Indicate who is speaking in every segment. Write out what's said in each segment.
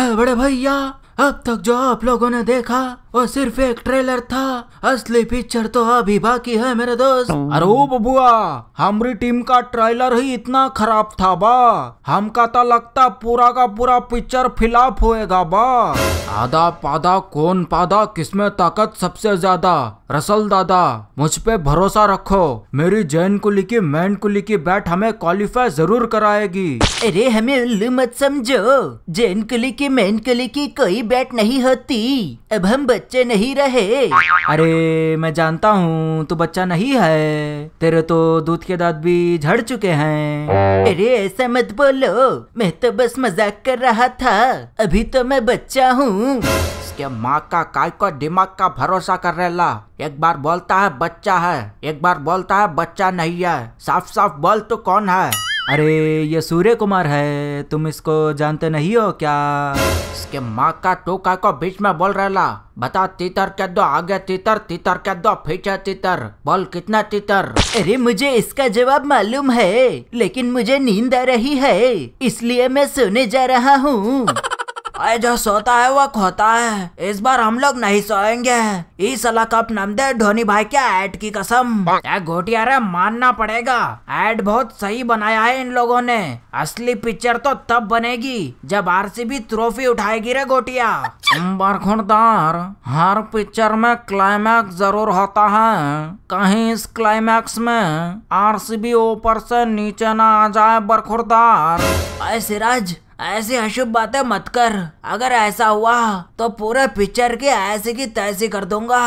Speaker 1: हाँ, बड़े भैया अब तक जो आप लोगों ने देखा वो सिर्फ एक ट्रेलर था असली पिक्चर तो अभी बाकी है मेरे दोस्त अरे बबुआ हमारी टीम का ट्रेलर ही इतना खराब था बा हमका तो लगता पूरा का पूरा पिक्चर फिलाप होएगा बा आधा पादा कौन पादा किसमें ताकत सबसे ज्यादा रसल दादा मुझ पे भरोसा रखो मेरी जैन कुली की मैन कुली की बैट हमें क्वालिफाई जरूर कराएगी अरे हमें उल्लू मत समझो जैन कुली की मैन कुली की कोई बैट नहीं होती अब हम बच्चे नहीं रहे अरे मैं जानता हूँ तू बच्चा नहीं है तेरे तो दूध के दांत भी झड़ चुके हैं अरे ऐसा मत बोलो मैं तो बस मजाक कर रहा था अभी तो मैं बच्चा हूँ इसके माँ का काय को दिमाग का भरोसा कर रहे ला एक बार बोलता है बच्चा है एक बार बोलता है बच्चा नहीं है साफ साफ बोल तो कौन है अरे ये सूर्य कुमार है तुम इसको जानते नहीं हो क्या इसके माँ का टोका को बीच में बोल रहा बता तीतर के दो आगे तीतर तीतर के दो पीछे तीतर बोल कितना तीतर अरे मुझे इसका जवाब मालूम है लेकिन मुझे नींद आ रही है इसलिए मैं सोने जा रहा हूँ आए जो सोता है वो खोता है इस बार हम लोग नहीं सोएंगे इस कप नाम दे धोनी भाई के ऐड की कसम घोटिया रे मानना पड़ेगा ऐड बहुत सही बनाया है इन लोगों ने असली पिक्चर तो तब बनेगी जब बी ट्रॉफी उठाएगी रे घोटिया बरखुरदार हर पिक्चर में क्लाइमैक्स जरूर होता है कहीं इस क्लाइमैक्स में बी ऊपर से नीचे ना आ जाए बरखुरदार सिराज ऐसी अशुभ बातें मत कर अगर ऐसा हुआ तो पूरे पिक्चर की ऐसी की तैसी कर दूंगा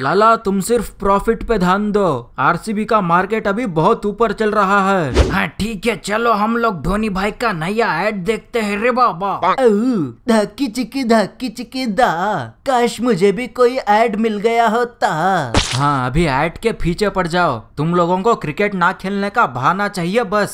Speaker 1: लाला तुम सिर्फ प्रॉफिट पे ध्यान दो आरसीबी का मार्केट अभी बहुत ऊपर चल रहा है हाँ ठीक है चलो हम लोग धोनी भाई का नया एड देखते हैं रे बाबा धक्की चिक्की धक्की चिक्की दा काश मुझे भी कोई एड मिल गया होता हाँ अभी एड के पीछे पड़ जाओ तुम लोगों को क्रिकेट ना खेलने का बहाना चाहिए बस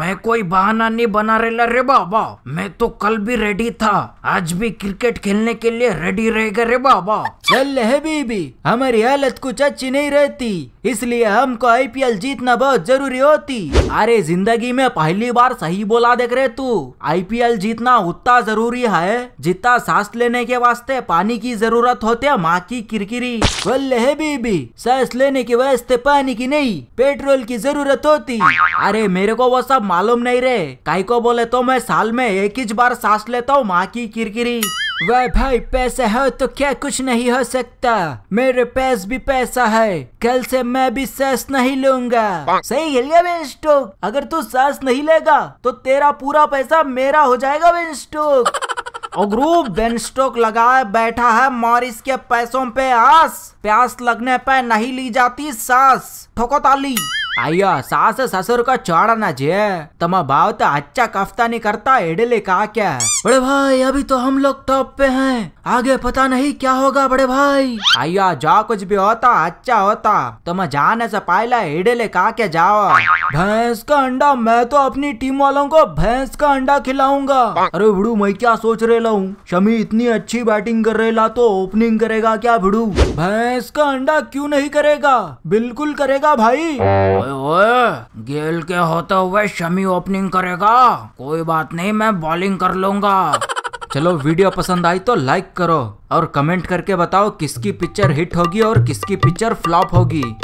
Speaker 1: मैं कोई बहाना नहीं बना रहे रे बाबा मैं तो कल भी रेडी था आज भी क्रिकेट खेलने के लिए रेडी रहेगा रे बाबा चल है बीबी हमारी हालत कुछ अच्छी नहीं रहती इसलिए हमको आईपीएल जीतना बहुत जरूरी होती अरे जिंदगी में पहली बार सही बोला देख रहे तू आईपीएल जीतना उतना जरूरी है जितना सांस लेने के वास्ते पानी की जरूरत होती है माँ की किरकिरी बोल है बीबी सांस लेने के वास्ते पानी की नहीं पेट्रोल की जरूरत होती अरे मेरे को वो सब मालूम नहीं रहे काई को बोले तो मैं साल में एक ही बार सांस लेता हूँ माँ की किरकिरी वह भाई पैसे हो तो क्या कुछ नहीं हो सकता मेरे पास भी पैसा है कल से मैं भी सांस नहीं लूंगा सही है लिया अगर तू सांस नहीं लेगा तो तेरा पूरा पैसा मेरा हो जाएगा बेंस्टोक और ग्रुप बेंस्टोक लगाए बैठा है मॉरिस के पैसों पे आस प्यास लगने पे नहीं ली जाती सांस ठोको ताली सास ಅಯ್ಯೋ ಸಾಸ ಸಸುರ್ಕ जी तमा भाव तो अच्छा कफ्ता नहीं करता एडे का क्या बड़े भाई अभी तो हम लोग टॉप पे हैं आगे पता नहीं क्या होगा बड़े भाई अय्या जो कुछ भी होता अच्छा होता तुम जाने से पहले एडे का कहा के जाओ भैंस का अंडा मैं तो अपनी टीम वालों को भैंस का अंडा खिलाऊंगा अरे भिड़ू मैं क्या सोच रहे हूँ शमी इतनी अच्छी बैटिंग कर रहे ला तो ओपनिंग करेगा क्या भिड़ू भैंस का अंडा क्यों नहीं करेगा बिल्कुल करेगा भाई ओए ओए गेल के होते हुए शमी ओपनिंग करेगा कोई बात नहीं मैं बॉलिंग कर लूंगा चलो वीडियो पसंद आई तो लाइक करो और कमेंट करके बताओ किसकी पिक्चर हिट होगी और किसकी पिक्चर फ्लॉप होगी